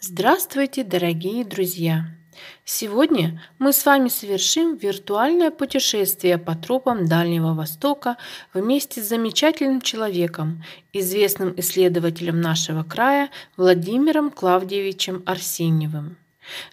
Здравствуйте, дорогие друзья! Сегодня мы с вами совершим виртуальное путешествие по тропам Дальнего Востока вместе с замечательным человеком, известным исследователем нашего края Владимиром Клавдевичем Арсеньевым.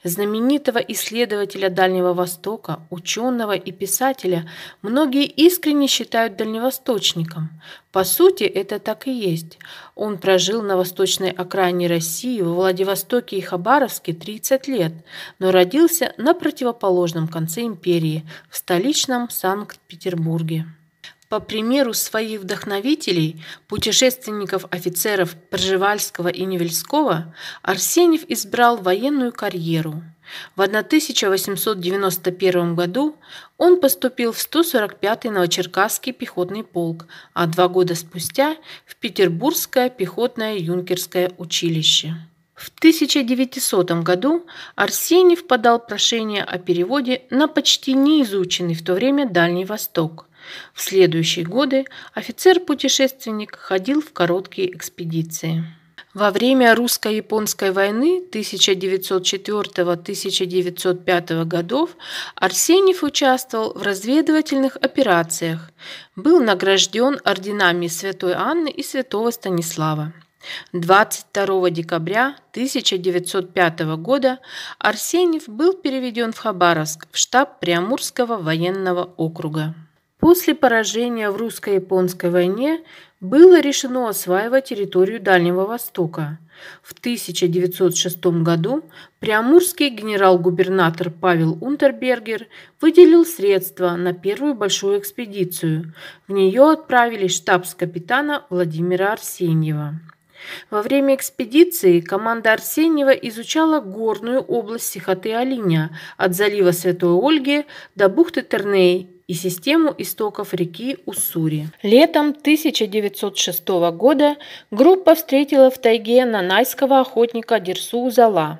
Знаменитого исследователя Дальнего Востока, ученого и писателя многие искренне считают дальневосточником. По сути, это так и есть. Он прожил на восточной окраине России, в Владивостоке и Хабаровске 30 лет, но родился на противоположном конце империи, в столичном Санкт-Петербурге. По примеру своих вдохновителей, путешественников-офицеров Пржевальского и Невельского, Арсеньев избрал военную карьеру. В 1891 году он поступил в 145-й Новочеркасский пехотный полк, а два года спустя в Петербургское пехотное юнкерское училище. В 1900 году Арсеньев подал прошение о переводе на почти неизученный в то время Дальний Восток – в следующие годы офицер-путешественник ходил в короткие экспедиции. Во время русско-японской войны 1904-1905 годов Арсеньев участвовал в разведывательных операциях, был награжден орденами Святой Анны и Святого Станислава. 22 декабря 1905 года Арсеньев был переведен в Хабаровск в штаб Приамурского военного округа. После поражения в русско-японской войне было решено осваивать территорию Дальнего Востока. В 1906 году приамурский генерал-губернатор Павел Унтербергер выделил средства на первую большую экспедицию. В нее отправили штабс-капитана Владимира Арсеньева. Во время экспедиции команда Арсеньева изучала горную область Сихоты-Алиня от залива Святой Ольги до бухты Терней и систему истоков реки Уссури. Летом 1906 года группа встретила в тайге нанайского охотника Дерсу Зала.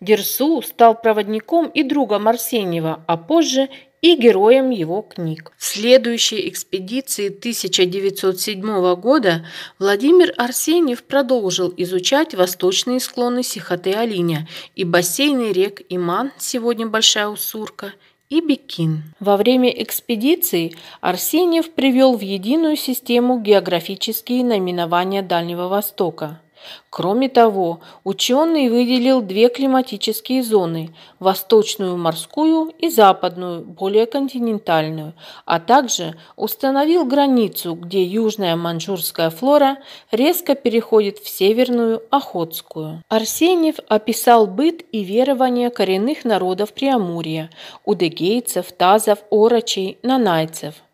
Дерсу стал проводником и другом Арсеньева, а позже и героям его книг. В следующей экспедиции 1907 года Владимир Арсеньев продолжил изучать восточные склоны Сихоте-Алиня и бассейны рек Иман, сегодня Большая Уссурка, и Бекин. Во время экспедиции Арсеньев привел в единую систему географические наименования Дальнего Востока – Кроме того, ученый выделил две климатические зоны – восточную морскую и западную, более континентальную, а также установил границу, где южная маньчжурская флора резко переходит в северную Охотскую. Арсеньев описал быт и верования коренных народов Преамурья – удыгейцев, тазов, орочей, нанайцев –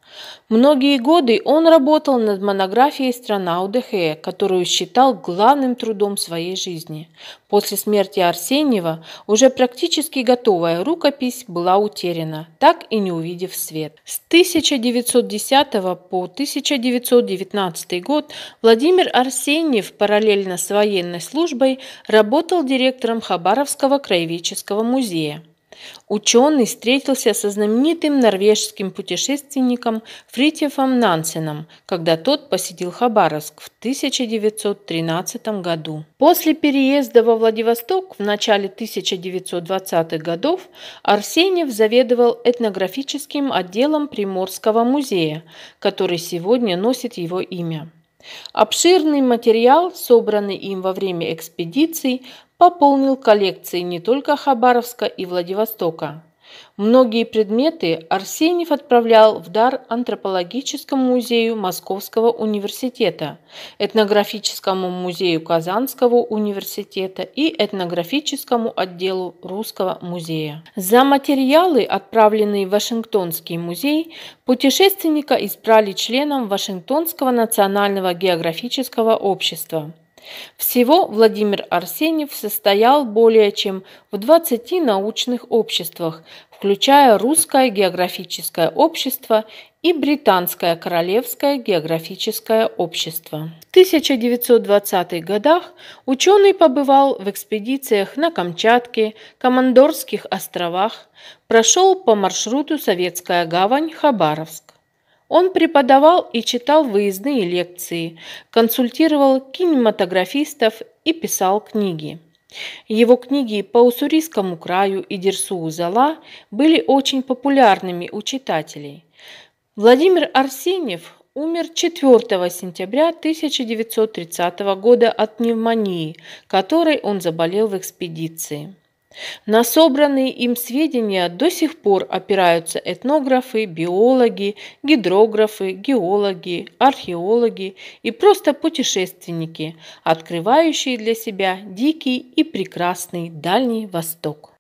Многие годы он работал над монографией «Страна УДХ», которую считал главным трудом своей жизни. После смерти Арсеньева уже практически готовая рукопись была утеряна, так и не увидев свет. С 1910 по 1919 год Владимир Арсеньев параллельно с военной службой работал директором Хабаровского краеведческого музея. Ученый встретился со знаменитым норвежским путешественником Фритьефом Нансеном, когда тот посетил Хабаровск в 1913 году. После переезда во Владивосток в начале 1920-х годов Арсеньев заведовал этнографическим отделом Приморского музея, который сегодня носит его имя. Обширный материал, собранный им во время экспедиций, пополнил коллекции не только Хабаровска и Владивостока. Многие предметы Арсеньев отправлял в дар Антропологическому музею Московского университета, Этнографическому музею Казанского университета и Этнографическому отделу Русского музея. За материалы, отправленные в Вашингтонский музей, путешественника избрали членом Вашингтонского национального географического общества. Всего Владимир Арсеньев состоял более чем в 20 научных обществах, включая Русское географическое общество и Британское королевское географическое общество. В 1920-х годах ученый побывал в экспедициях на Камчатке, Командорских островах, прошел по маршруту Советская гавань, Хабаровск. Он преподавал и читал выездные лекции, консультировал кинематографистов и писал книги. Его книги по Уссурийскому краю и Дерсу-Узала были очень популярными у читателей. Владимир Арсеньев умер 4 сентября 1930 года от пневмонии, которой он заболел в экспедиции. На собранные им сведения до сих пор опираются этнографы, биологи, гидрографы, геологи, археологи и просто путешественники, открывающие для себя дикий и прекрасный Дальний Восток.